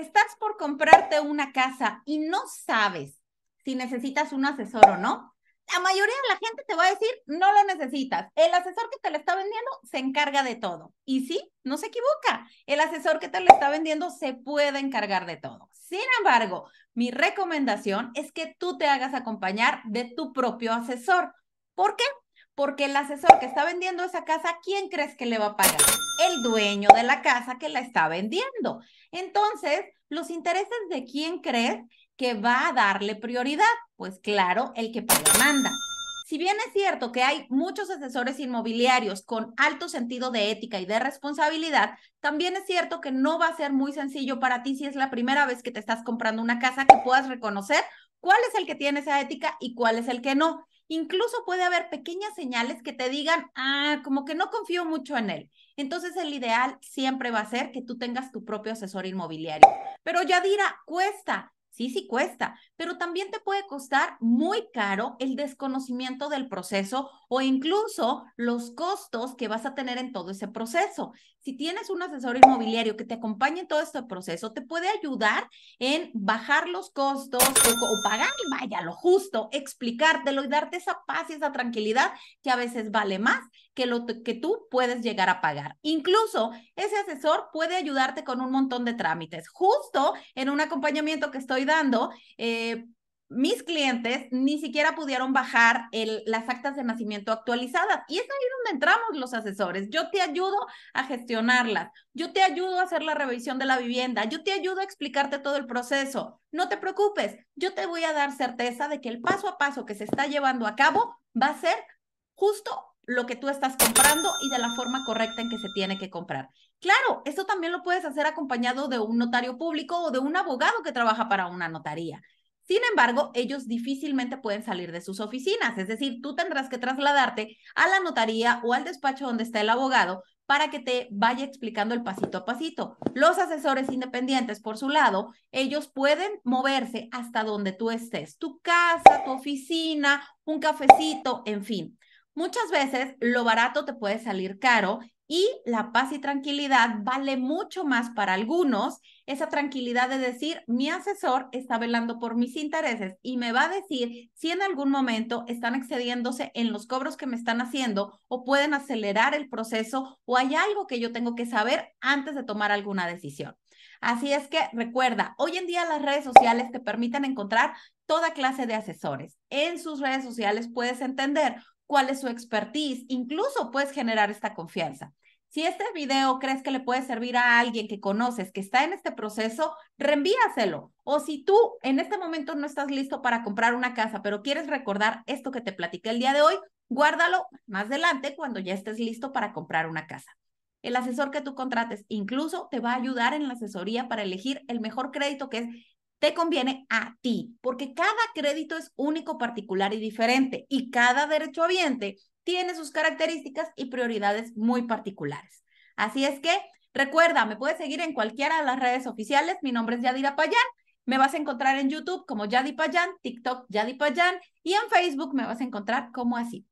estás por comprarte una casa y no sabes si necesitas un asesor o no, la mayoría de la gente te va a decir, no lo necesitas. El asesor que te la está vendiendo se encarga de todo. Y sí, no se equivoca. El asesor que te lo está vendiendo se puede encargar de todo. Sin embargo, mi recomendación es que tú te hagas acompañar de tu propio asesor. ¿Por qué? porque el asesor que está vendiendo esa casa, ¿quién crees que le va a pagar? El dueño de la casa que la está vendiendo. Entonces, los intereses de quién crees que va a darle prioridad? Pues claro, el que paga manda. Si bien es cierto que hay muchos asesores inmobiliarios con alto sentido de ética y de responsabilidad, también es cierto que no va a ser muy sencillo para ti si es la primera vez que te estás comprando una casa que puedas reconocer cuál es el que tiene esa ética y cuál es el que no. Incluso puede haber pequeñas señales que te digan, ah, como que no confío mucho en él. Entonces el ideal siempre va a ser que tú tengas tu propio asesor inmobiliario. Pero Yadira, cuesta, Sí, sí cuesta, pero también te puede costar muy caro el desconocimiento del proceso o incluso los costos que vas a tener en todo ese proceso. Si tienes un asesor inmobiliario que te acompañe en todo este proceso, te puede ayudar en bajar los costos o, pagar, vaya, lo justo, explicártelo y darte esa paz y esa tranquilidad que a veces vale más que lo que tú puedes llegar a pagar. Incluso ese asesor puede ayudarte con un montón de trámites. Justo en un acompañamiento que estoy dando, eh, mis clientes ni siquiera pudieron bajar las actas de nacimiento actualizadas. Y es ahí donde entramos los asesores. Yo te ayudo a gestionarlas, yo te ayudo a hacer la revisión de la vivienda, yo te ayudo a explicarte todo el proceso. No te preocupes, yo te voy a dar certeza de que el paso a paso que se está llevando a cabo va a ser justo lo que tú estás comprando y de la forma correcta en que se tiene que comprar. Claro, esto también lo puedes hacer acompañado de un notario público o de un abogado que trabaja para una notaría. Sin embargo, ellos difícilmente pueden salir de sus oficinas, es decir, tú tendrás que trasladarte a la notaría o al despacho donde está el abogado para que te vaya explicando el pasito a pasito. Los asesores independientes, por su lado, ellos pueden moverse hasta donde tú estés, tu casa, tu oficina, un cafecito, en fin. Muchas veces lo barato te puede salir caro y la paz y tranquilidad vale mucho más para algunos. Esa tranquilidad de decir, mi asesor está velando por mis intereses y me va a decir si en algún momento están excediéndose en los cobros que me están haciendo o pueden acelerar el proceso o hay algo que yo tengo que saber antes de tomar alguna decisión. Así es que recuerda, hoy en día las redes sociales te permiten encontrar toda clase de asesores. En sus redes sociales puedes entender cuál es su expertise, incluso puedes generar esta confianza. Si este video crees que le puede servir a alguien que conoces que está en este proceso, reenvíaselo. O si tú en este momento no estás listo para comprar una casa, pero quieres recordar esto que te platiqué el día de hoy, guárdalo más adelante cuando ya estés listo para comprar una casa. El asesor que tú contrates incluso te va a ayudar en la asesoría para elegir el mejor crédito, que es te conviene a ti, porque cada crédito es único, particular y diferente y cada derecho derechohabiente tiene sus características y prioridades muy particulares. Así es que recuerda, me puedes seguir en cualquiera de las redes oficiales. Mi nombre es Yadira Payán. Me vas a encontrar en YouTube como Yadi Payán, TikTok Yadi Payán y en Facebook me vas a encontrar como así.